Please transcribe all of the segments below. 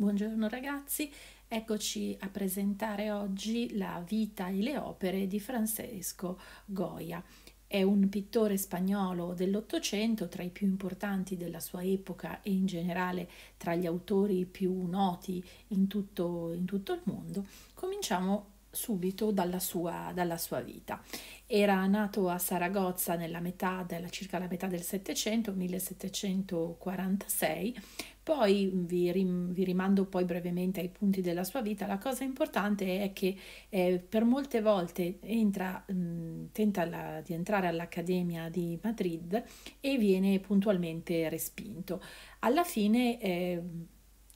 Buongiorno ragazzi, eccoci a presentare oggi la vita e le opere di Francesco Goya. È un pittore spagnolo dell'Ottocento, tra i più importanti della sua epoca e in generale tra gli autori più noti in tutto, in tutto il mondo. Cominciamo subito dalla sua, dalla sua, vita. Era nato a Saragozza nella metà della, circa la metà del Settecento, 1746, poi vi, rim vi, rimando poi brevemente ai punti della sua vita. La cosa importante è che eh, per molte volte entra, mh, mm, tenta la, di entrare all'Accademia di Madrid e viene puntualmente respinto. Alla fine... Eh,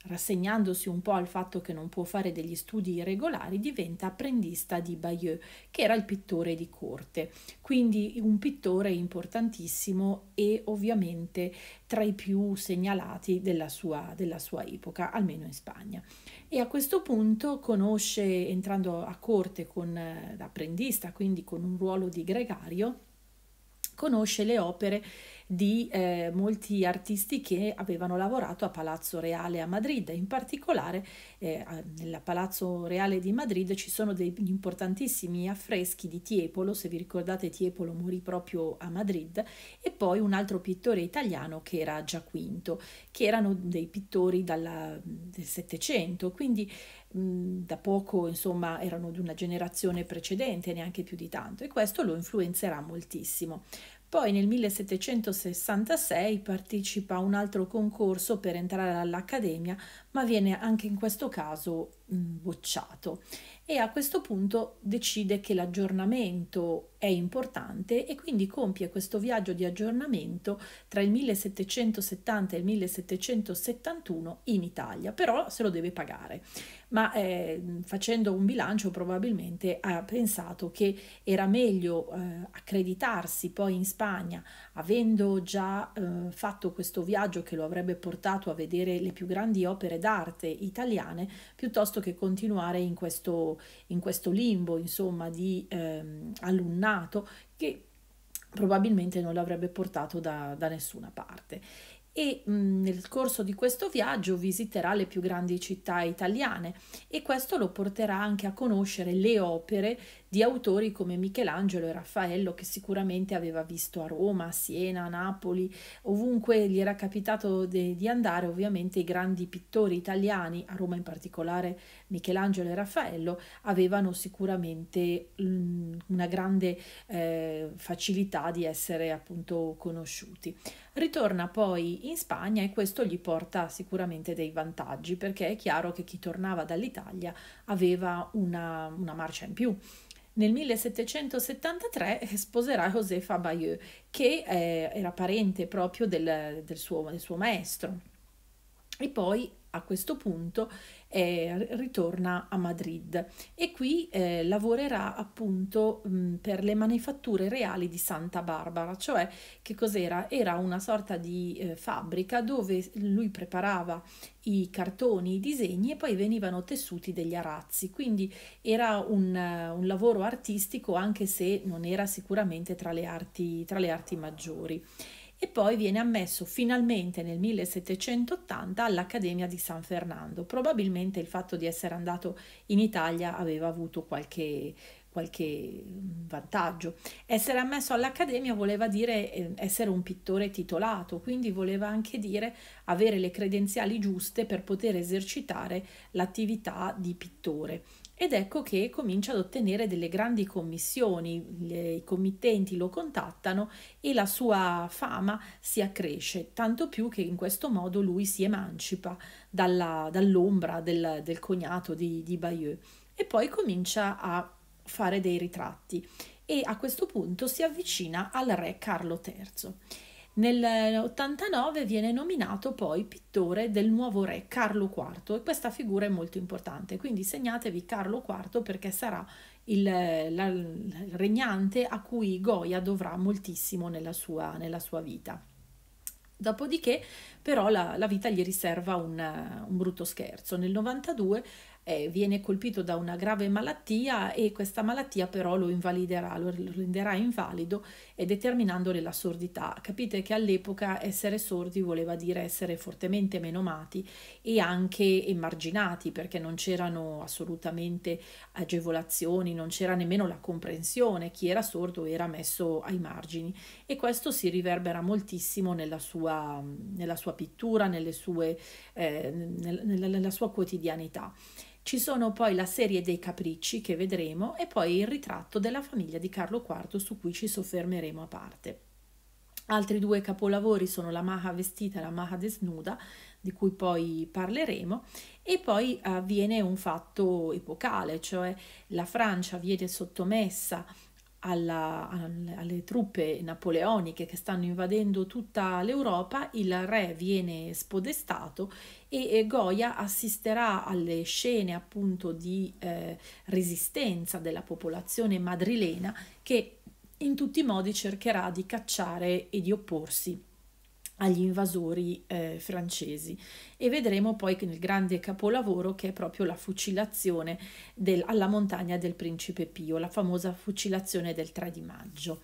rassegnandosi un po' al fatto che non può fare degli studi irregolari, diventa apprendista di Bayeux, che era il pittore di corte, quindi un pittore importantissimo e ovviamente tra i più segnalati della sua, della sua epoca, almeno in Spagna. E a questo punto conosce, entrando a corte con, eh, da apprendista, quindi con un ruolo di gregario, conosce le opere di eh, molti artisti che avevano lavorato a Palazzo Reale a Madrid. In particolare eh, nel Palazzo Reale di Madrid ci sono degli importantissimi affreschi di Tiepolo, se vi ricordate Tiepolo morì proprio a Madrid, e poi un altro pittore italiano che era Giaquinto, che erano dei pittori dalla, del Settecento, quindi mm, da poco, insomma, erano di una generazione precedente, neanche più di tanto, e questo lo influenzerà moltissimo. Poi nel 1766 partecipa a un altro concorso per entrare all'Accademia, ma viene anche in questo caso mh, mm, bocciato e a questo punto decide che l'aggiornamento è importante e quindi compie questo viaggio di aggiornamento tra il 1770 e il 1771 in Italia, però se lo deve pagare. Ma eh, facendo un bilancio probabilmente ha pensato che era meglio eh, accreditarsi poi in Spagna, avendo già eh, fatto questo viaggio che lo avrebbe portato a vedere le più grandi opere d'arte italiane, piuttosto che continuare in questo, in questo limbo, insomma, di ehm, alunnato amato che probabilmente non l'avrebbe portato da, da nessuna parte e mh, nel corso di questo viaggio visiterà le più grandi città italiane e questo lo porterà anche a conoscere le opere di autori come Michelangelo e Raffaello che sicuramente aveva visto a Roma, Siena, Napoli, ovunque gli era capitato de, di andare, ovviamente i grandi pittori italiani, a Roma in particolare Michelangelo e Raffaello, avevano sicuramente mh, mm, una grande eh, facilità di essere appunto conosciuti. Ritorna poi in Spagna e questo gli porta sicuramente dei vantaggi perché è chiaro che chi tornava dall'Italia aveva una, una marcia in più nel 1773 sposerà Josefa Bayeux, che eh, era parente proprio del, del, suo, del suo maestro. E poi a questo punto eh, ritorna a Madrid e qui eh, lavorerà appunto mh, per le manifatture reali di Santa Barbara, cioè che cos'era? Era una sorta di eh, fabbrica dove lui preparava i cartoni, i disegni e poi venivano tessuti degli arazzi, quindi era un, eh, un lavoro artistico anche se non era sicuramente tra le arti, tra le arti maggiori e poi viene ammesso finalmente nel 1780 all'Accademia di San Fernando. Probabilmente il fatto di essere andato in Italia aveva avuto qualche, qualche mm, vantaggio. Essere ammesso all'Accademia voleva dire eh, essere un pittore titolato, quindi voleva anche dire avere le credenziali giuste per poter esercitare l'attività di pittore ed ecco che comincia ad ottenere delle grandi commissioni, le, i committenti lo contattano e la sua fama si accresce, tanto più che in questo modo lui si emancipa dalla, dall'ombra del, del, cognato di, di Bayeux e poi comincia a fare dei ritratti e a questo punto si avvicina al re Carlo III. Nell'89 eh, viene nominato poi pittore del nuovo re Carlo IV e questa figura è molto importante, quindi segnatevi Carlo IV perché sarà il, eh, la, il regnante a cui Goya dovrà moltissimo nella sua, nella sua vita. Dopodiché però la, la, vita gli riserva un, eh, un brutto scherzo. Nel 92 eh, viene colpito da una grave malattia e questa malattia però lo invaliderà, lo renderà invalido e determinandole la sordità. Capite che all'epoca essere sordi voleva dire essere fortemente menomati e anche emarginati perché non c'erano assolutamente agevolazioni, non c'era nemmeno la comprensione, chi era sordo era messo ai margini e questo si riverbera moltissimo nella sua, nella sua pittura, nelle sue, eh, nella, nella sua quotidianità. Ci sono poi la serie dei capricci che vedremo e poi il ritratto della famiglia di Carlo IV su cui ci soffermeremo a parte. Altri due capolavori sono la maha vestita e la maha desnuda, di cui poi parleremo, e poi avviene eh, un fatto epocale, cioè la Francia viene sottomessa alla, alle, alle truppe napoleoniche che stanno invadendo tutta l'Europa, il re viene spodestato e, Goya assisterà alle scene appunto di eh, resistenza della popolazione madrilena che in tutti i modi cercherà di cacciare e di opporsi agli invasori eh, francesi e vedremo poi che nel grande capolavoro che è proprio la fucilazione del, alla montagna del principe Pio, la famosa fucilazione del 3 di maggio.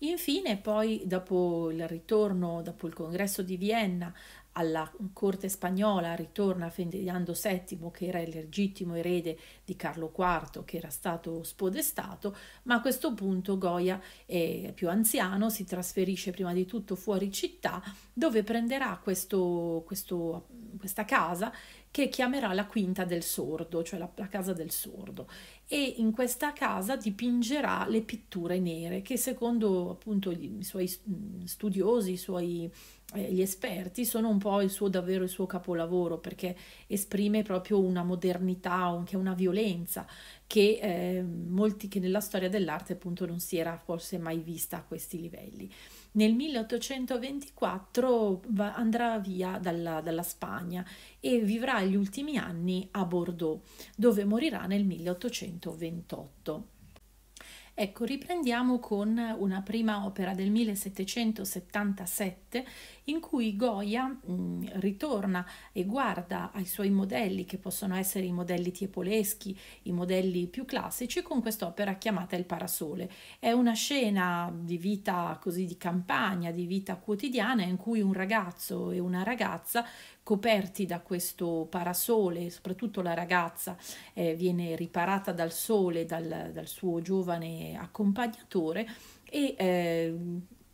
Infine poi dopo il ritorno, dopo il congresso di Vienna, alla corte spagnola ritorna Ferdinando VII, che era il legittimo erede di Carlo IV, che era stato spodestato, ma a questo punto Goya è più anziano, si trasferisce prima di tutto fuori città, dove prenderà questo, questo, questa casa che chiamerà la Quinta del Sordo, cioè la, la casa del sordo e in questa casa dipingerà le pitture nere che secondo appunto gli, i suoi mm, studiosi, i suoi, eh, gli esperti sono un po' il suo davvero il suo capolavoro perché esprime proprio una modernità, anche una violenza che, eh, molti, che nella storia dell'arte appunto non si era forse mai vista a questi livelli. Nel 1824 va, andrà via dalla, dalla Spagna e vivrà gli ultimi anni a Bordeaux, dove morirà nel 1828. Ecco, riprendiamo con una prima opera del 1777 in cui Goya mh, mm, ritorna e guarda ai suoi modelli, che possono essere i modelli tiepoleschi, i modelli più classici, con quest'opera chiamata Il Parasole. È una scena di vita così di campagna, di vita quotidiana, in cui un ragazzo e una ragazza coperti da questo parasole, soprattutto la ragazza eh, viene riparata dal sole, dal, dal suo giovane accompagnatore e eh,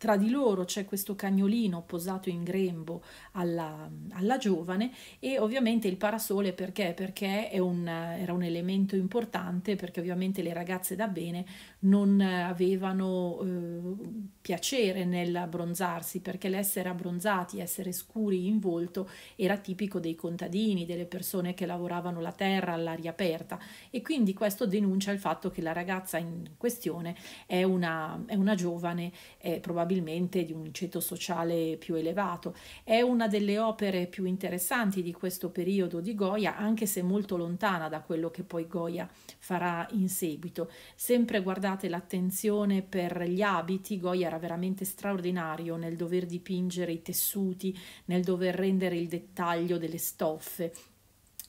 tra di loro c'è questo cagnolino posato in grembo alla, alla giovane e ovviamente il parasole perché? Perché un, era un elemento importante perché ovviamente le ragazze da bene non avevano eh, piacere nell'abbronzarsi perché l'essere abbronzati, essere scuri in volto era tipico dei contadini, delle persone che lavoravano la terra all'aria aperta e quindi questo denuncia il fatto che la ragazza in questione è una, è una giovane eh, probabilmente di un ceto sociale più elevato. È una delle opere più interessanti di questo periodo di Goya anche se molto lontana da quello che poi Goya farà in seguito. Sempre guardando notate l'attenzione per gli abiti, Goya era veramente straordinario nel dover dipingere i tessuti, nel dover rendere il dettaglio delle stoffe.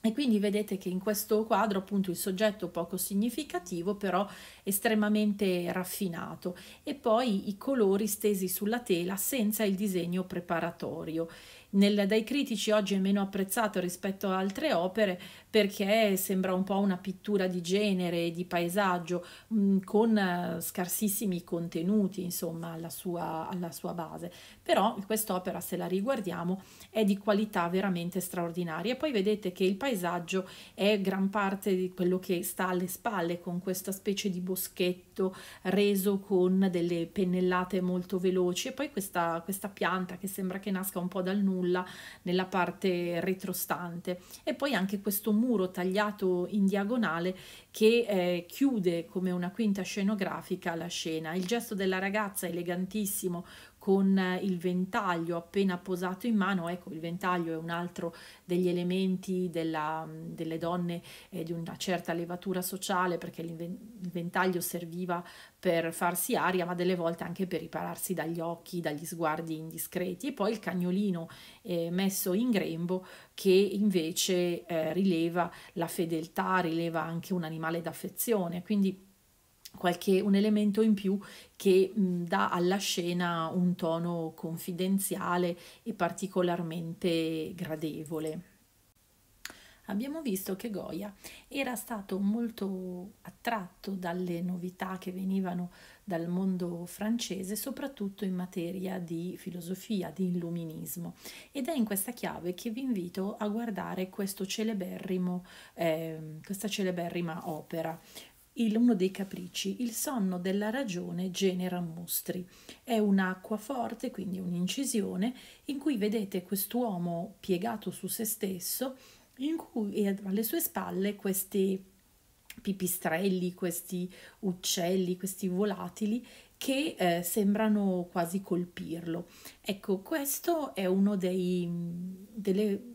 E quindi vedete che in questo quadro appunto il soggetto poco significativo però estremamente raffinato e poi i colori stesi sulla tela senza il disegno preparatorio. Nel, dai critici oggi è meno apprezzato rispetto a altre opere perché sembra un po' una pittura di genere, e di paesaggio, mh, mm, con eh, scarsissimi contenuti, insomma, alla sua, alla sua base. Però quest'opera, se la riguardiamo, è di qualità veramente straordinaria. E poi vedete che il paesaggio è gran parte di quello che sta alle spalle con questa specie di bottone boschetto reso con delle pennellate molto veloci e poi questa, questa pianta che sembra che nasca un po' dal nulla nella parte retrostante e poi anche questo muro tagliato in diagonale che eh, chiude come una quinta scenografica la scena. Il gesto della ragazza elegantissimo con eh, il ventaglio appena posato in mano, ecco il ventaglio è un altro degli elementi della, delle donne eh, di una certa levatura sociale perché il ventaglio serviva per farsi aria ma delle volte anche per ripararsi dagli occhi, dagli sguardi indiscreti e poi il cagnolino eh, messo in grembo che invece eh, rileva la fedeltà, rileva anche un animale d'affezione, quindi qualche, un elemento in più che mh, dà alla scena un tono confidenziale e particolarmente gradevole. Abbiamo visto che Goya era stato molto attratto dalle novità che venivano dal mondo francese, soprattutto in materia di filosofia, di illuminismo. Ed è in questa chiave che vi invito a guardare celeberrimo, eh, questa celeberrima opera, il, uno dei capricci, il sonno della ragione genera mostri. È un'acqua forte, quindi un'incisione, in cui vedete quest'uomo piegato su se stesso, in cui e alle sue spalle questi pipistrelli, questi uccelli, questi volatili che eh, sembrano quasi colpirlo. Ecco, questo è uno dei, delle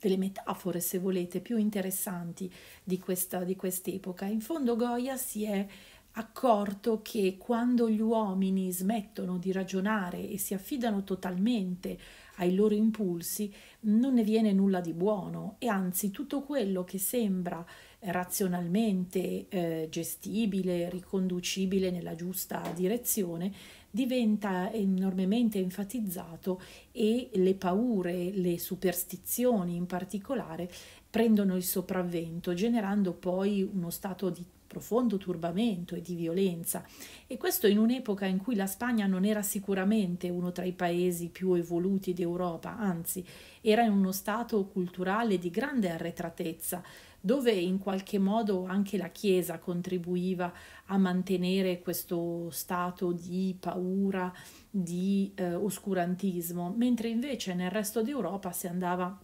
delle metafore, se volete, più interessanti di, questa, di quest'epoca. In fondo Goya si è accorto che quando gli uomini smettono di ragionare e si affidano totalmente ai loro impulsi, non ne viene nulla di buono e anzi tutto quello che sembra razionalmente eh, gestibile, riconducibile nella giusta direzione, diventa enormemente enfatizzato e le paure, le superstizioni in particolare, prendono il sopravvento, generando poi uno stato di profondo turbamento e di violenza. E questo in un'epoca in cui la Spagna non era sicuramente uno tra i paesi più evoluti d'Europa, anzi era in uno stato culturale di grande arretratezza dove in qualche modo anche la Chiesa contribuiva a mantenere questo stato di paura, di eh, oscurantismo, mentre invece nel resto d'Europa si andava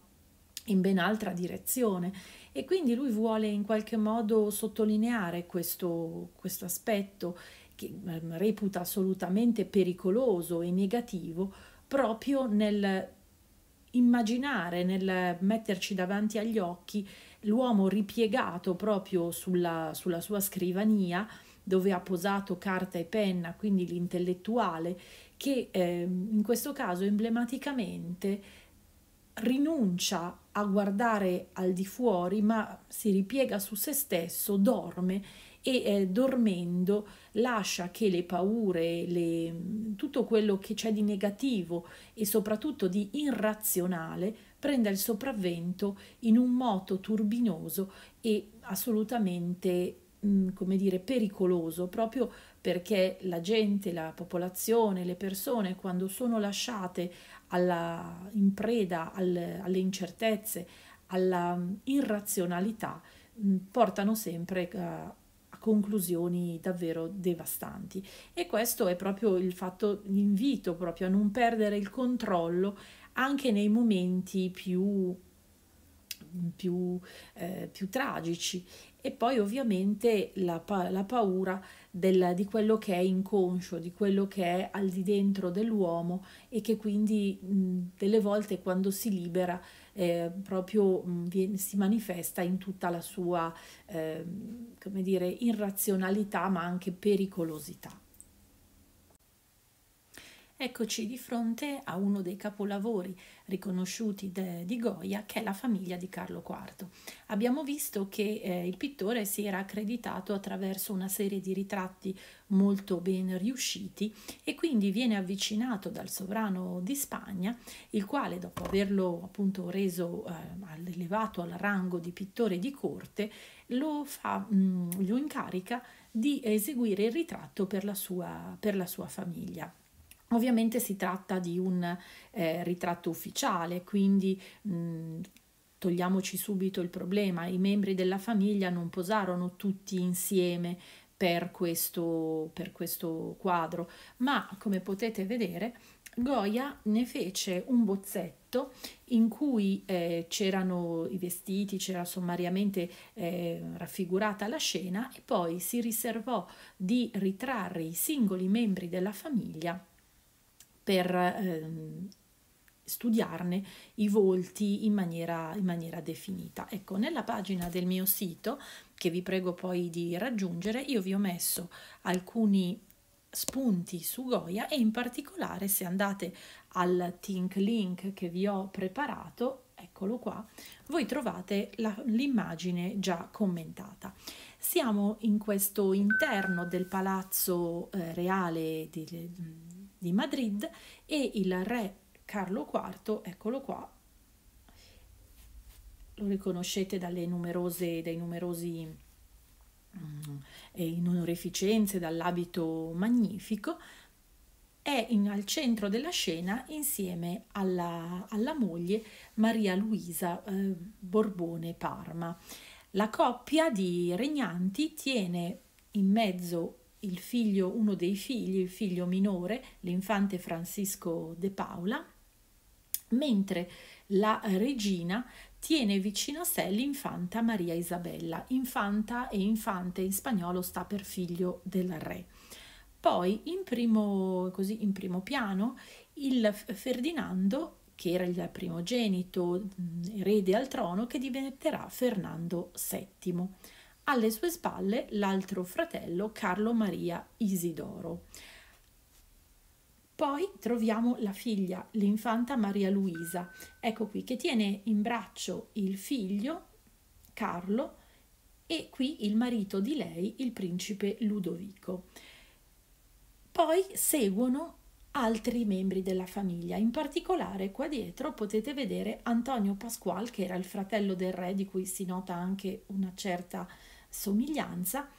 in ben altra direzione e quindi lui vuole in qualche modo sottolineare questo, questo aspetto che ehm, reputa assolutamente pericoloso e negativo proprio nel immaginare, nel metterci davanti agli occhi l'uomo ripiegato proprio sulla, sulla sua scrivania dove ha posato carta e penna, quindi l'intellettuale, che eh, in questo caso emblematicamente rinuncia a guardare al di fuori, ma si ripiega su se stesso, dorme e eh, dormendo lascia che le paure, le, mm, tutto quello che c'è di negativo e soprattutto di irrazionale prenda il sopravvento in un moto turbinoso e assolutamente mm, come dire, pericoloso proprio perché la gente, la popolazione, le persone quando sono lasciate alla, in preda al, alle incertezze, alla mm, irrazionalità, mm, portano sempre a, eh, a conclusioni davvero devastanti. E questo è proprio il fatto, l'invito proprio a non perdere il controllo, anche nei momenti più, più, eh, più tragici e poi ovviamente la, pa- la paura del, di quello che è inconscio, di quello che è al di dentro dell'uomo e che quindi mh, delle volte quando si libera eh, proprio mh, viene, si manifesta in tutta la sua, eh, come dire, irrazionalità ma anche pericolosità. Eccoci di fronte a uno dei capolavori riconosciuti de, di Goya, che è la famiglia di Carlo IV. Abbiamo visto che eh, il pittore si era accreditato attraverso una serie di ritratti molto ben riusciti e quindi viene avvicinato dal sovrano di Spagna, il quale dopo averlo appunto reso eh, elevato al rango di pittore di corte, lo, fa, mh, mm, lo incarica di eseguire il ritratto per la sua, per la sua famiglia. Ovviamente si tratta di un eh, ritratto ufficiale, quindi mh, togliamoci subito il problema, i membri della famiglia non posarono tutti insieme per questo, per questo quadro, ma come potete vedere Goya ne fece un bozzetto in cui eh, c'erano i vestiti, c'era sommariamente eh, raffigurata la scena e poi si riservò di ritrarre i singoli membri della famiglia per ehm, studiarne i volti in maniera, in maniera definita. Ecco, nella pagina del mio sito, che vi prego poi di raggiungere, io vi ho messo alcuni spunti su Goya e in particolare se andate al Think Link che vi ho preparato, eccolo qua, voi trovate l'immagine già commentata. Siamo in questo interno del palazzo eh, reale di, di Madrid e il re Carlo IV, eccolo qua, lo riconoscete dalle numerose, dai numerosi um, in onorificenze, dall'abito magnifico, è in, al centro della scena insieme alla, alla moglie Maria Luisa eh, Borbone Parma. La coppia di regnanti tiene in mezzo il figlio, uno dei figli, il figlio minore, l'infante Francisco de Paula, mentre la regina tiene vicino a sé l'infanta Maria Isabella. Infanta e infante in spagnolo sta per figlio del re. Poi in primo, così, in primo piano il Ferdinando, che era il primogenito mm, erede al trono, che diventerà Fernando VII alle sue spalle l'altro fratello Carlo Maria Isidoro. Poi troviamo la figlia, l'infanta Maria Luisa, ecco qui, che tiene in braccio il figlio Carlo e qui il marito di lei, il principe Ludovico. Poi seguono altri membri della famiglia, in particolare qua dietro potete vedere Antonio Pasqual, che era il fratello del re, di cui si nota anche una certa somiglianza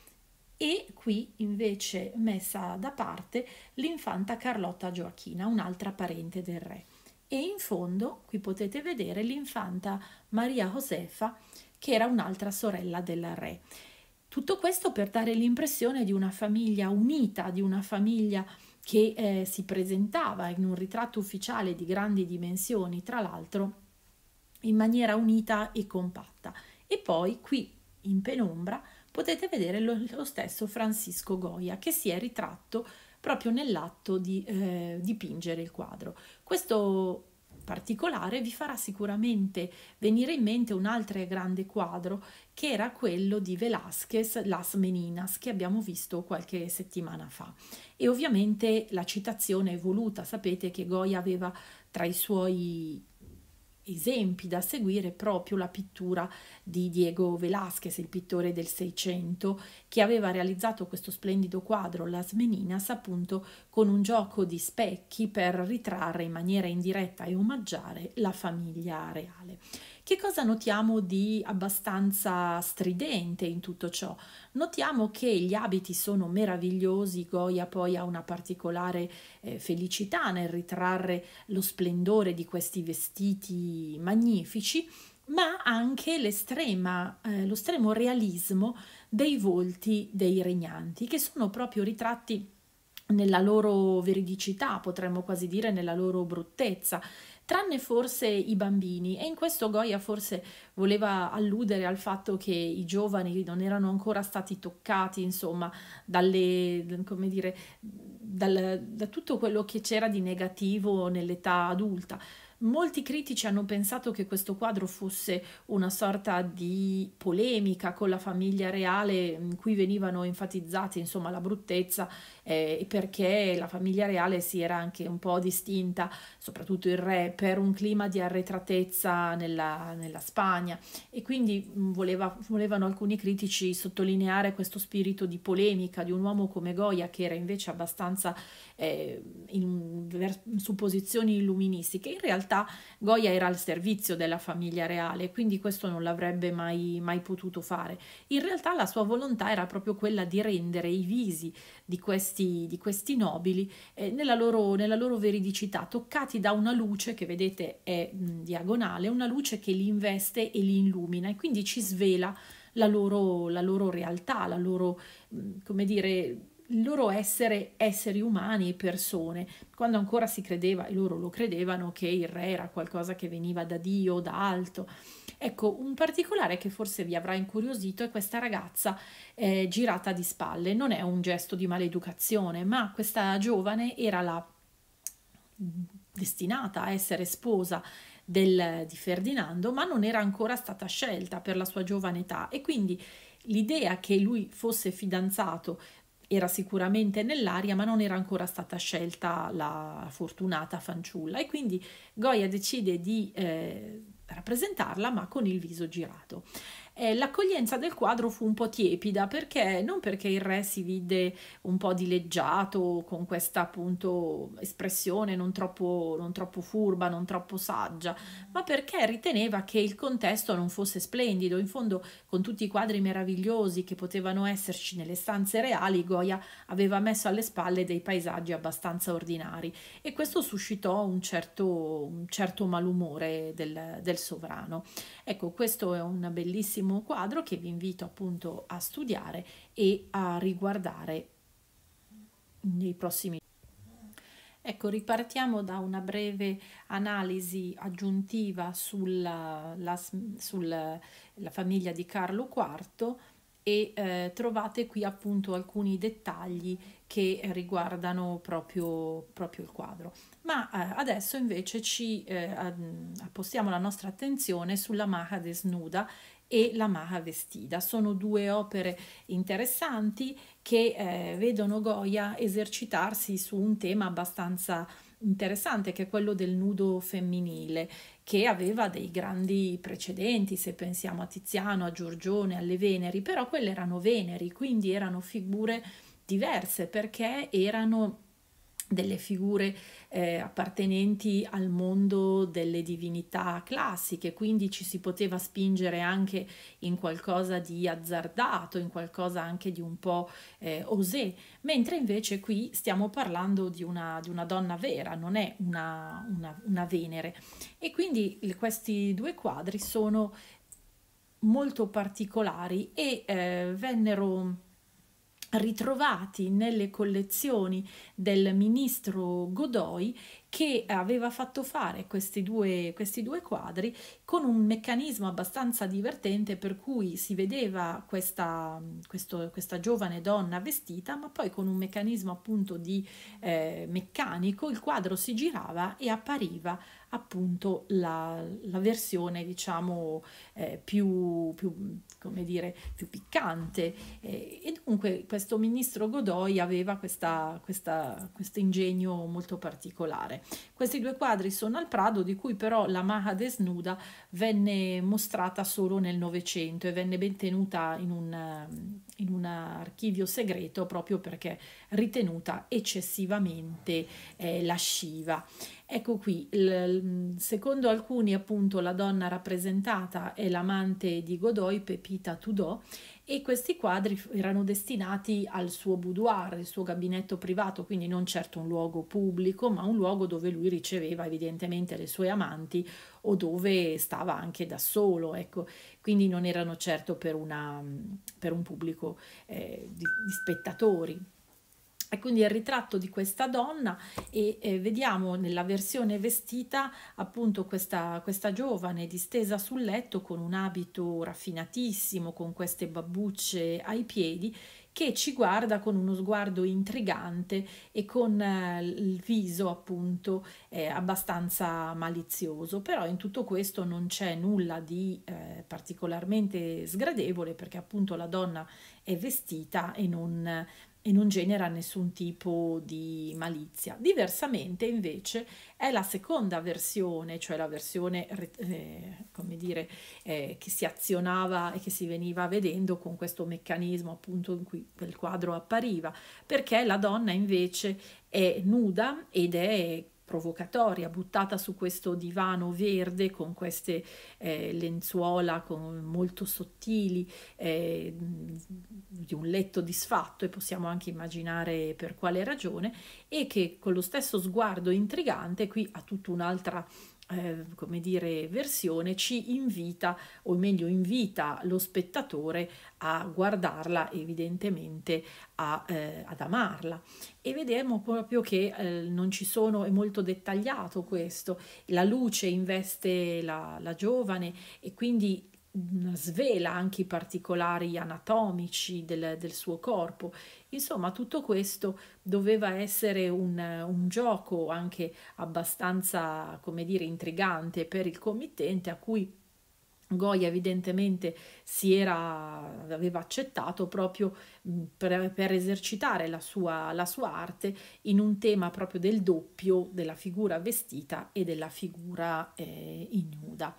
e qui invece messa da parte l'infanta Carlotta Gioachina, un'altra parente del re. E in fondo, qui potete vedere l'infanta Maria Josefa, che era un'altra sorella del re. Tutto questo per dare l'impressione di una famiglia unita, di una famiglia che eh, si presentava in un ritratto ufficiale di grandi dimensioni, tra l'altro in maniera unita e compatta. E poi qui in penombra, potete vedere lo, lo stesso Francisco Goya che si è ritratto proprio nell'atto di eh, dipingere il quadro. Questo particolare vi farà sicuramente venire in mente un altro grande quadro che era quello di Velázquez Las Meninas che abbiamo visto qualche settimana fa e ovviamente la citazione è voluta sapete che Goya aveva tra i suoi esempi da seguire proprio la pittura di Diego Velázquez, il pittore del Seicento, che aveva realizzato questo splendido quadro, Las Meninas, appunto con un gioco di specchi per ritrarre in maniera indiretta e omaggiare la famiglia reale. Che cosa notiamo di abbastanza stridente in tutto ciò? Notiamo che gli abiti sono meravigliosi, Goya poi ha una particolare eh, felicità nel ritrarre lo splendore di questi vestiti magnifici, ma anche eh, lo stremo realismo dei volti dei regnanti, che sono proprio ritratti nella loro veridicità, potremmo quasi dire nella loro bruttezza, tranne forse i bambini e in questo Goya forse voleva alludere al fatto che i giovani non erano ancora stati toccati, insomma, dalle, come dire, dal, da tutto quello che c'era di negativo nell'età adulta. Molti critici hanno pensato che questo quadro fosse una sorta di polemica con la famiglia reale in cui venivano enfatizzate insomma la bruttezza eh, perché la famiglia reale si era anche un po' distinta, soprattutto il re, per un clima di arretratezza nella, nella Spagna e quindi mm, voleva, volevano alcuni critici sottolineare questo spirito di polemica di un uomo come Goya che era invece abbastanza eh, in, su posizioni illuministiche. In realtà Goya era al servizio della famiglia reale, quindi questo non l'avrebbe mai, mai potuto fare. In realtà la sua volontà era proprio quella di rendere i visi di questi, di questi nobili eh, nella, loro, nella, loro, veridicità, toccati da una luce che vedete è mh, diagonale, una luce che li investe e li illumina e quindi ci svela la loro, la loro realtà, la loro, mh, come dire, il loro essere esseri umani e persone, quando ancora si credeva, e loro lo credevano, che il re era qualcosa che veniva da Dio da alto. Ecco, un particolare che forse vi avrà incuriosito è questa ragazza eh, girata di spalle. Non è un gesto di maleducazione, ma questa giovane era la destinata a essere sposa del, di Ferdinando, ma non era ancora stata scelta per la sua giovane età e quindi l'idea che lui fosse fidanzato era sicuramente nell'aria, ma non era ancora stata scelta la fortunata fanciulla e quindi Goya decide di eh, rappresentarla ma con il viso girato eh, l'accoglienza del quadro fu un po' tiepida perché non perché il re si vide un po' dileggiato con questa appunto espressione non troppo, non troppo furba, non troppo saggia, ma perché riteneva che il contesto non fosse splendido. In fondo, con tutti i quadri meravigliosi che potevano esserci nelle stanze reali, Goya aveva messo alle spalle dei paesaggi abbastanza ordinari e questo suscitò un certo, un certo malumore del, del sovrano. Ecco, questo è un bellissimo bellissimo quadro che vi invito appunto a studiare e a riguardare nei prossimi Ecco, ripartiamo da una breve analisi aggiuntiva sulla, la, sulla famiglia di Carlo IV e eh, trovate qui appunto alcuni dettagli che riguardano proprio, proprio il quadro. Ma eh, adesso invece ci eh, appostiamo la nostra attenzione sulla Mahades nuda e La Maha Vestida. Sono due opere interessanti che eh, vedono Goya esercitarsi su un tema abbastanza interessante che è quello del nudo femminile che aveva dei grandi precedenti se pensiamo a Tiziano, a Giorgione, alle Veneri, però quelle erano Veneri, quindi erano figure diverse perché erano delle figure eh, appartenenti al mondo delle divinità classiche, quindi ci si poteva spingere anche in qualcosa di azzardato, in qualcosa anche di un po' eh, osè, mentre invece qui stiamo parlando di una, di una donna vera, non è una, una, una Venere. E quindi questi due quadri sono molto particolari e eh, vennero ritrovati nelle collezioni del ministro Godoy che aveva fatto fare questi due, questi due quadri con un meccanismo abbastanza divertente per cui si vedeva questa, questo, questa giovane donna vestita, ma poi con un meccanismo appunto di eh, meccanico il quadro si girava e appariva appunto la, la versione diciamo eh, più, più, come dire, più piccante eh, e dunque questo ministro Godoy aveva questo ingegno molto particolare. Questi due quadri sono al Prado, di cui però la maha desnuda venne mostrata solo nel Novecento e venne ben tenuta in un, eh, in un archivio segreto proprio perché ritenuta eccessivamente eh, lasciva. Ecco qui, secondo alcuni appunto la donna rappresentata è l'amante di Godoy, Pepita Tudò, e questi quadri erano destinati al suo boudoir, il suo gabinetto privato, quindi non certo un luogo pubblico, ma un luogo dove lui riceveva evidentemente le sue amanti o dove stava anche da solo, ecco. quindi non erano certo per, una, per un pubblico eh, di, di spettatori. E quindi il ritratto di questa donna e, e eh, vediamo nella versione vestita appunto questa, questa, giovane distesa sul letto con un abito raffinatissimo, con queste babbucce ai piedi, che ci guarda con uno sguardo intrigante e con eh, il viso appunto eh, abbastanza malizioso. Però in tutto questo non c'è nulla di eh, particolarmente sgradevole perché appunto la donna è vestita e non e non genera nessun tipo di malizia. Diversamente invece è la seconda versione, cioè la versione eh, come dire, eh, che si azionava e che si veniva vedendo con questo meccanismo appunto in cui quel quadro appariva, perché la donna invece è nuda ed è provocatoria, buttata su questo divano verde con queste eh, lenzuola con, molto sottili, eh, di un letto disfatto e possiamo anche immaginare per quale ragione, e che con lo stesso sguardo intrigante, qui ha tutta un'altra eh, come dire, versione ci invita, o meglio invita lo spettatore a guardarla, evidentemente a, eh, ad amarla. E vediamo proprio che eh, non ci sono, è molto dettagliato questo, la luce investe la, la giovane e quindi svela anche i particolari anatomici del, del, suo corpo. Insomma, tutto questo doveva essere un, un, gioco anche abbastanza, come dire, intrigante per il committente a cui Goya evidentemente si era, aveva accettato proprio mm, per, per esercitare la sua, la sua arte in un tema proprio del doppio della figura vestita e della figura eh, ignuda.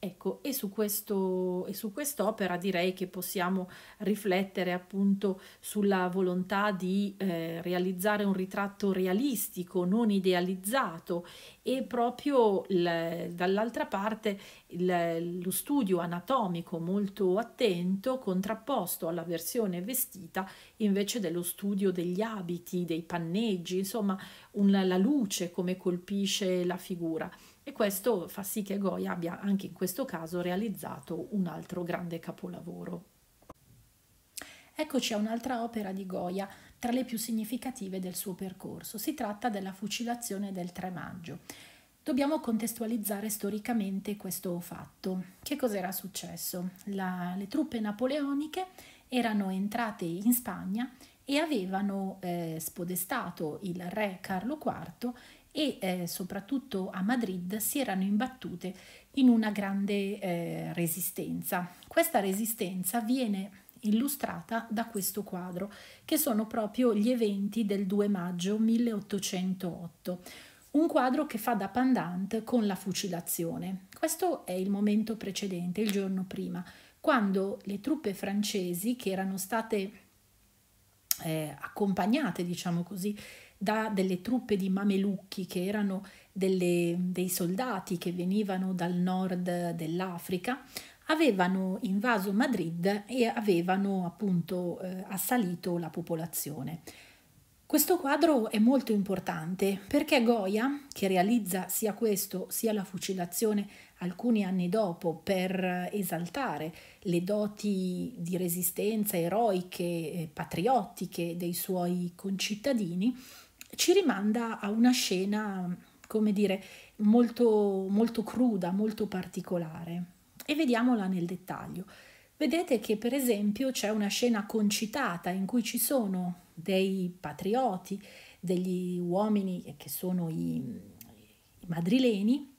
Ecco, e su, questo, e su quest'opera direi che possiamo riflettere appunto sulla volontà di eh, realizzare un ritratto realistico, non idealizzato e proprio dall'altra parte il, lo studio anatomico molto attento, contrapposto alla versione vestita invece dello studio degli abiti, dei panneggi, insomma un, la luce come colpisce la figura e questo fa sì che Goya abbia anche in questo caso realizzato un altro grande capolavoro. Eccoci a un'altra opera di Goya, tra le più significative del suo percorso. Si tratta della fucilazione del 3 maggio. Dobbiamo contestualizzare storicamente questo fatto. Che cos'era successo? La, le truppe napoleoniche erano entrate in Spagna e avevano eh, spodestato il re Carlo IV e eh, soprattutto a Madrid si erano imbattute in una grande eh, resistenza. Questa resistenza viene illustrata da questo quadro, che sono proprio gli eventi del 2 maggio 1808. Un quadro che fa da pandant con la fucilazione. Questo è il momento precedente, il giorno prima, quando le truppe francesi che erano state eh, accompagnate, diciamo così, da delle truppe di mamelucchi che erano delle, dei soldati che venivano dal nord dell'Africa, avevano invaso Madrid e avevano appunto eh, assalito la popolazione. Questo quadro è molto importante perché Goya, che realizza sia questo sia la fucilazione alcuni anni dopo per esaltare le doti di resistenza eroiche, patriottiche dei suoi concittadini, ci rimanda a una scena, come dire, molto, molto cruda, molto particolare. E vediamola nel dettaglio. Vedete che per esempio c'è una scena concitata in cui ci sono dei patrioti, degli uomini che sono i, i madrileni,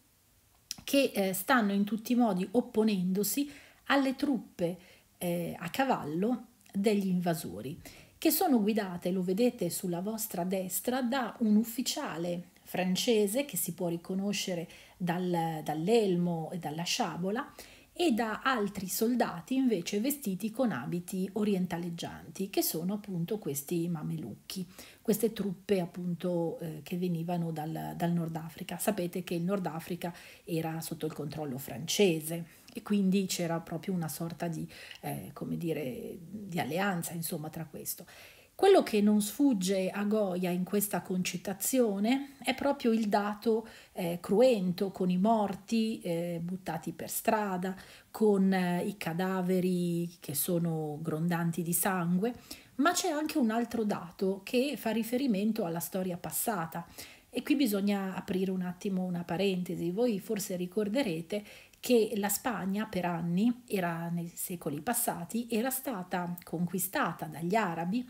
che eh, stanno in tutti i modi opponendosi alle truppe eh, a cavallo degli invasori che sono guidate, lo vedete sulla vostra destra, da un ufficiale francese che si può riconoscere dal, dall'elmo e dalla sciabola e da altri soldati invece vestiti con abiti orientaleggianti, che sono appunto questi mamelucchi, queste truppe appunto eh, che venivano dal, dal Nord Africa. Sapete che il Nord Africa era sotto il controllo francese. E quindi c'era proprio una sorta di, eh, come dire, di alleanza insomma, tra questo. Quello che non sfugge a Goya in questa concitazione è proprio il dato eh, cruento con i morti eh, buttati per strada, con eh, i cadaveri che sono grondanti di sangue, ma c'è anche un altro dato che fa riferimento alla storia passata. E qui bisogna aprire un attimo una parentesi. Voi forse ricorderete che la Spagna per anni, era nei secoli passati, era stata conquistata dagli arabi,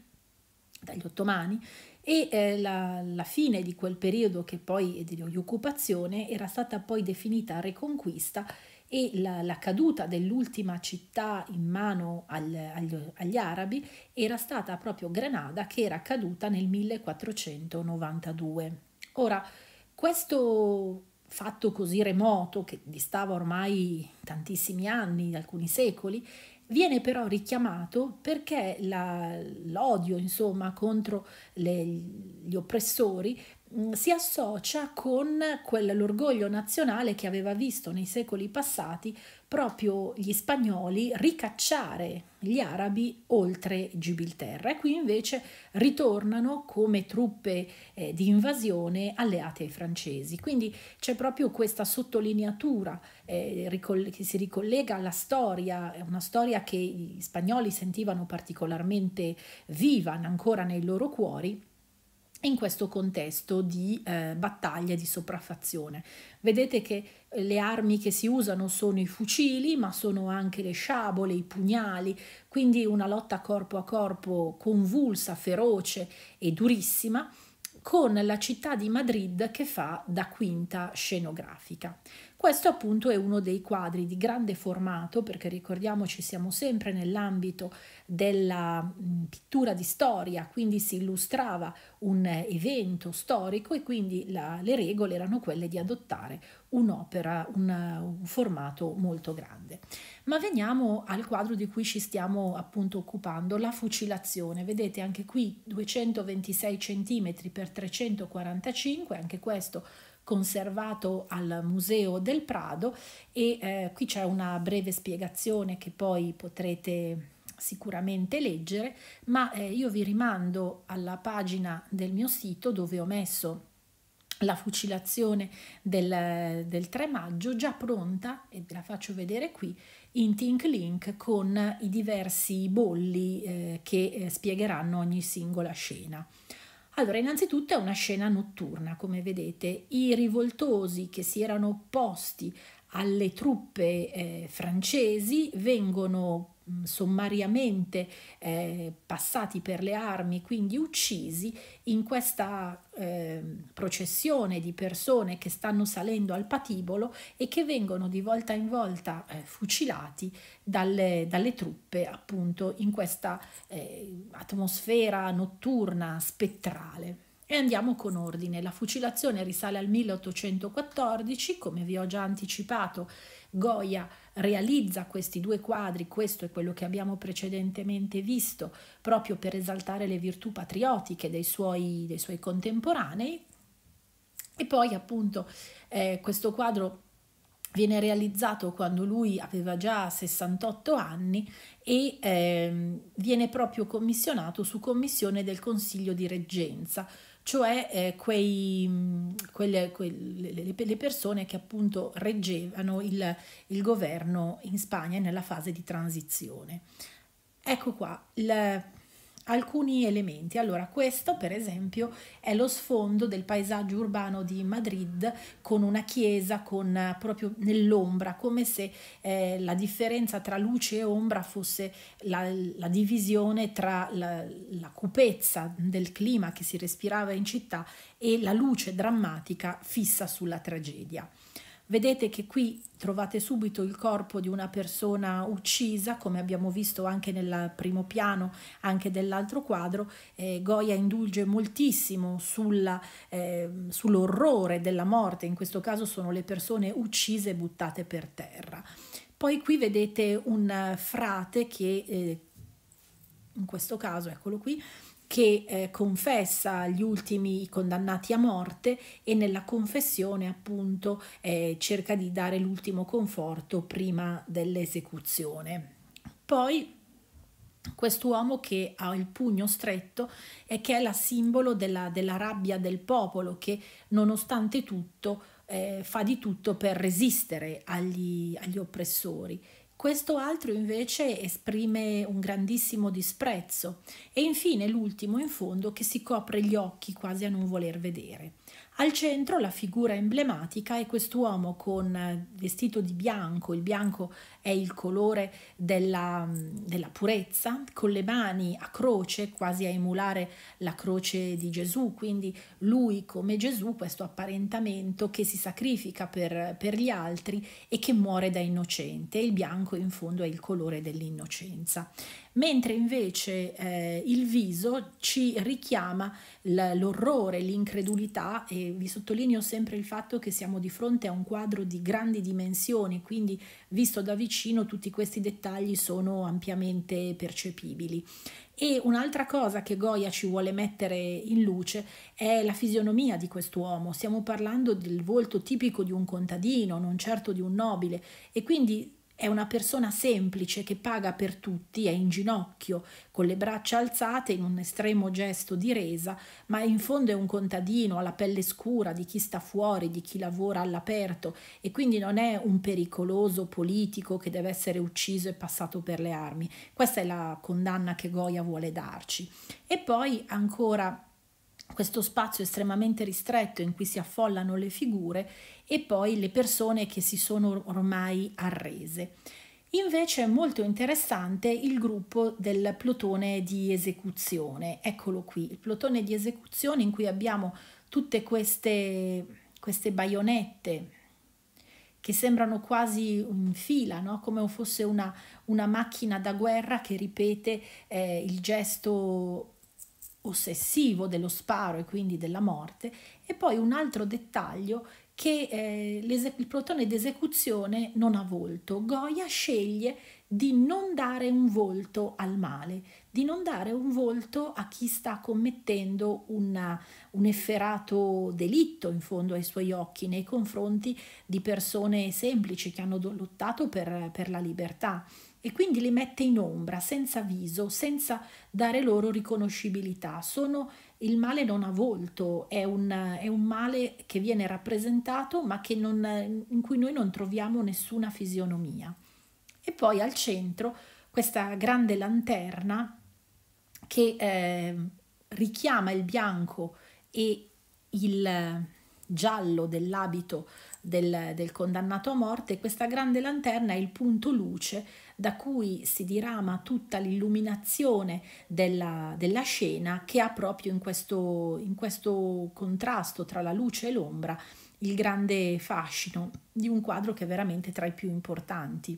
dagli ottomani, e eh, la, la, fine di quel periodo che poi di occupazione era stata poi definita Reconquista e la, la caduta dell'ultima città in mano al, agli, agli arabi era stata proprio Granada che era caduta nel 1492. Ora, questo fatto così remoto, che distava ormai tantissimi anni, alcuni secoli, viene però richiamato perché la, l'odio insomma, contro le, gli oppressori mm, si associa con quell'orgoglio nazionale che aveva visto nei secoli passati proprio gli spagnoli ricacciare gli arabi oltre Gibilterra e qui invece ritornano come truppe eh, di invasione alleate ai francesi. Quindi c'è proprio questa sottolineatura eh, che si ricollega alla storia, una storia che gli spagnoli sentivano particolarmente viva ancora nei loro cuori in questo contesto di eh, battaglia di sopraffazione. Vedete che eh, le armi che si usano sono i fucili, ma sono anche le sciabole, i pugnali, quindi una lotta corpo a corpo convulsa, feroce e durissima con la città di Madrid che fa da quinta scenografica. Questo appunto è uno dei quadri di grande formato, perché ricordiamoci siamo sempre nell'ambito della pittura di storia, quindi si illustrava un evento storico e quindi la, le regole erano quelle di adottare un'opera, un, un formato molto grande. Ma veniamo al quadro di cui ci stiamo appunto occupando, la fucilazione. Vedete anche qui 226 cm x 345, anche questo conservato al Museo del Prado e eh, qui c'è una breve spiegazione che poi potrete sicuramente leggere, ma eh, io vi rimando alla pagina del mio sito dove ho messo la fucilazione del, del 3 maggio già pronta, e ve la faccio vedere qui, in Think Link con i diversi bolli eh, che eh, spiegheranno ogni singola scena. Allora, innanzitutto è una scena notturna, come vedete, i rivoltosi che si erano opposti alle truppe eh, francesi vengono sommariamente eh, passati per le armi, quindi uccisi, in questa eh, processione di persone che stanno salendo al patibolo e che vengono di volta in volta eh, fucilati dalle, dalle, truppe, appunto, in questa eh, atmosfera notturna spettrale. E andiamo con ordine. La fucilazione risale al 1814, come vi ho già anticipato, Goya realizza questi due quadri, questo è quello che abbiamo precedentemente visto, proprio per esaltare le virtù patriottiche dei suoi, dei suoi contemporanei. E poi appunto eh, questo quadro viene realizzato quando lui aveva già 68 anni e eh, viene proprio commissionato su commissione del Consiglio di Reggenza, cioè eh, quei, mm, quelle, quelle, le, persone che appunto reggevano il, il, governo in Spagna nella fase di transizione. Ecco qua, il, alcuni elementi. Allora, questo per esempio è lo sfondo del paesaggio urbano di Madrid con una chiesa con, eh, proprio nell'ombra, come se eh, la differenza tra luce e ombra fosse la, la divisione tra la, la cupezza del clima che si respirava in città e la luce drammatica fissa sulla tragedia. Vedete che qui trovate subito il corpo di una persona uccisa, come abbiamo visto anche nel primo piano, anche dell'altro quadro. Eh, Goya indulge moltissimo sulla, eh, sull'orrore della morte, in questo caso sono le persone uccise e buttate per terra. Poi qui vedete un frate che, eh, in questo caso, eccolo qui, che eh, confessa gli ultimi condannati a morte e nella confessione appunto eh, cerca di dare l'ultimo conforto prima dell'esecuzione. Poi quest'uomo che ha il pugno stretto e che è la simbolo della, della rabbia del popolo che nonostante tutto eh, fa di tutto per resistere agli, agli oppressori questo altro invece esprime un grandissimo disprezzo e infine l'ultimo in fondo che si copre gli occhi quasi a non voler vedere. Al centro la figura emblematica è quest'uomo con eh, vestito di bianco, il bianco è il colore della, mm, della purezza, con le mani a croce, quasi a emulare la croce di Gesù, quindi lui come Gesù, questo apparentamento che si sacrifica per, per gli altri e che muore da innocente. Il bianco in fondo è il colore dell'innocenza mentre invece eh, il viso ci richiama l'orrore, l'incredulità e vi sottolineo sempre il fatto che siamo di fronte a un quadro di grandi dimensioni, quindi visto da vicino tutti questi dettagli sono ampiamente percepibili. E un'altra cosa che Goya ci vuole mettere in luce è la fisionomia di quest'uomo. Stiamo parlando del volto tipico di un contadino, non certo di un nobile, e quindi è una persona semplice che paga per tutti, è in ginocchio, con le braccia alzate in un estremo gesto di resa, ma in fondo è un contadino, ha la pelle scura, di chi sta fuori, di chi lavora all'aperto e quindi non è un pericoloso politico che deve essere ucciso e passato per le armi. Questa è la condanna che Goya vuole darci. E poi ancora questo spazio estremamente ristretto in cui si affollano le figure e poi le persone che si sono ormai arrese. Invece è molto interessante il gruppo del plotone di esecuzione, eccolo qui, il plotone di esecuzione in cui abbiamo tutte queste, queste baionette che sembrano quasi in fila, no? come fosse una, una, macchina da guerra che ripete eh, il gesto ossessivo dello sparo e quindi della morte e poi un altro dettaglio che eh, il plotone d'esecuzione non ha volto. Goya sceglie di non dare un volto al male, di non dare un volto a chi sta commettendo una, un efferato delitto in fondo ai suoi occhi nei confronti di persone semplici che hanno lottato per, per la libertà e quindi li mette in ombra, senza viso, senza dare loro riconoscibilità. Sono il male non ha volto, è un, è un male che viene rappresentato ma non, in cui noi non troviamo nessuna fisionomia. E poi al centro questa grande lanterna che eh, richiama il bianco e il giallo dell'abito del, del condannato a morte, questa grande lanterna è il punto luce da cui si dirama tutta l'illuminazione della, della scena che ha proprio in questo, in questo contrasto tra la luce e l'ombra il grande fascino di un quadro che è veramente tra i più importanti.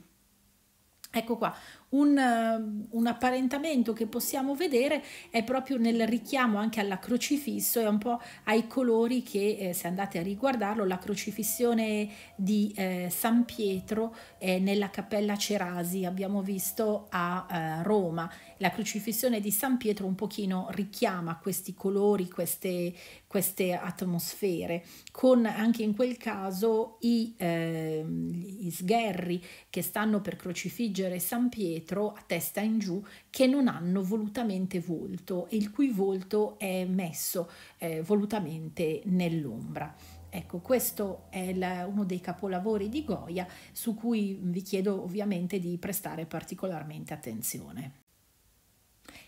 Ecco qua un, ehm, un, apparentamento che possiamo vedere è proprio nel richiamo anche alla crocifisso e un po' ai colori che eh, se andate a riguardarlo la crocifissione di eh, San Pietro eh, nella cappella Cerasi abbiamo visto a eh, Roma la crocifissione di San Pietro un pochino richiama questi colori queste, queste atmosfere con anche in quel caso i, ehm, gli sgherri che stanno per crocifiggere San Pietro dietro, a testa in giù, che non hanno volutamente volto e il cui volto è messo eh, volutamente nell'ombra. Ecco, questo è la, uno dei capolavori di Goya su cui vi chiedo ovviamente di prestare particolarmente attenzione.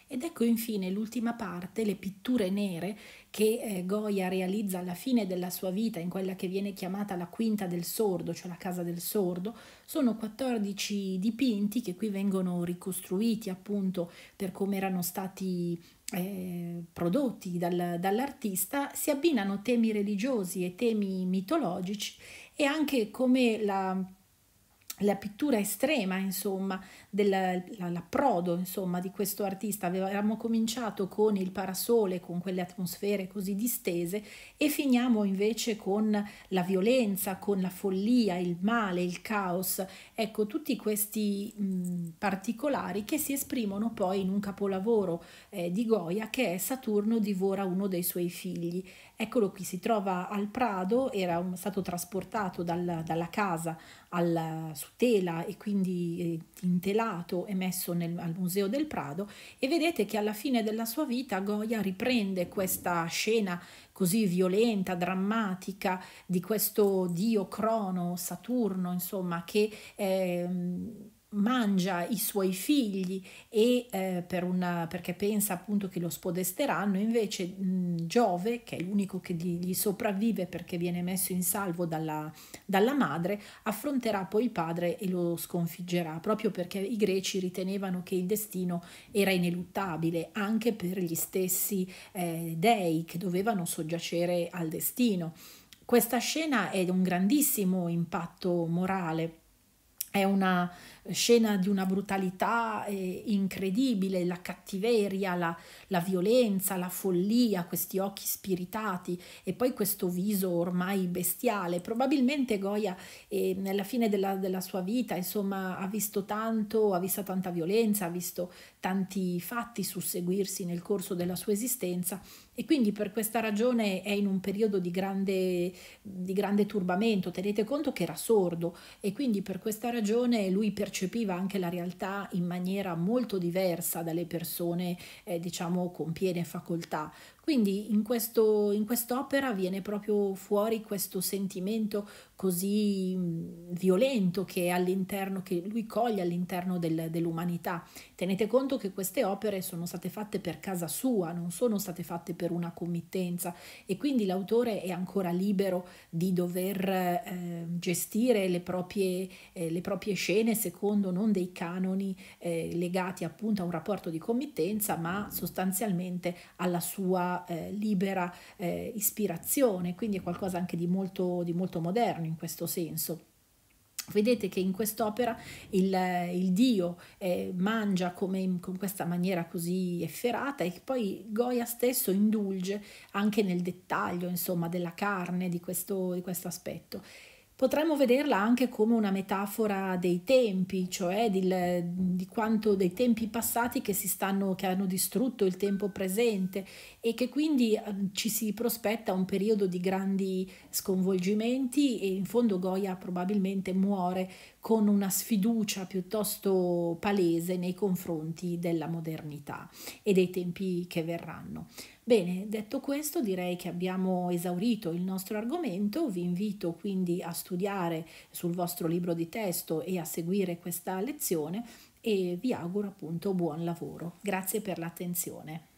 Ed ecco infine l'ultima parte, le pitture nere, che eh, Goya realizza alla fine della sua vita in quella che viene chiamata la quinta del sordo, cioè la casa del sordo, sono 14 dipinti che qui vengono ricostruiti appunto per come erano stati eh, prodotti dal, dall'artista, si abbinano temi religiosi e temi mitologici e anche come la la pittura estrema, insomma, dell'approdo, insomma, di questo artista. Avevamo cominciato con il parasole, con quelle atmosfere così distese e finiamo invece con la violenza, con la follia, il male, il caos. Ecco, tutti questi mh, particolari che si esprimono poi in un capolavoro eh, di Goya che è Saturno divora uno dei suoi figli. Eccolo qui, si trova al Prado, era stato trasportato dal, dalla casa al, su tela e quindi eh, intelato e messo nel, al Museo del Prado e vedete che alla fine della sua vita Goya riprende questa scena così violenta, drammatica di questo dio Crono, Saturno, insomma, che... Eh, mangia i suoi figli e, eh, per una, perché pensa appunto che lo spodesteranno, invece mh, mm, Giove, che è l'unico che gli, gli, sopravvive perché viene messo in salvo dalla, dalla madre, affronterà poi il padre e lo sconfiggerà, proprio perché i greci ritenevano che il destino era ineluttabile anche per gli stessi eh, dei che dovevano soggiacere al destino. Questa scena è un grandissimo impatto morale, è una scena di una brutalità eh, incredibile, la cattiveria, la, la, violenza, la follia, questi occhi spiritati e poi questo viso ormai bestiale. Probabilmente Goya eh, nella fine della, della sua vita insomma, ha visto tanto, ha visto tanta violenza, ha visto tanti fatti susseguirsi nel corso della sua esistenza e quindi per questa ragione è in un periodo di grande, di grande turbamento. Tenete conto che era sordo e quindi per questa ragione lui percepisce percepiva anche la realtà in maniera molto diversa dalle persone eh, diciamo con piene facoltà quindi in, questo, in quest'opera viene proprio fuori questo sentimento così violento che, all'interno, che lui coglie all'interno del, dell'umanità. Tenete conto che queste opere sono state fatte per casa sua, non sono state fatte per una committenza e quindi l'autore è ancora libero di dover eh, gestire le proprie, eh, le proprie, scene secondo non dei canoni eh, legati appunto a un rapporto di committenza, ma sostanzialmente alla sua eh, libera eh, ispirazione, quindi è qualcosa anche di molto, di molto moderno in questo senso. Vedete che in quest'opera il, eh, il Dio eh, mangia come, con questa maniera così efferata e poi Goya stesso indulge anche nel dettaglio insomma, della carne, di questo, di questo aspetto. Potremmo vederla anche come una metafora dei tempi, cioè di, di quanto dei tempi passati che, stanno, che hanno distrutto il tempo presente e che quindi ehm, ci si prospetta un periodo di grandi sconvolgimenti e in fondo Goya probabilmente muore con una sfiducia piuttosto palese nei confronti della modernità e dei tempi che verranno. Bene, detto questo direi che abbiamo esaurito il nostro argomento, vi invito quindi a studiare sul vostro libro di testo e a seguire questa lezione e vi auguro appunto buon lavoro. Grazie per l'attenzione.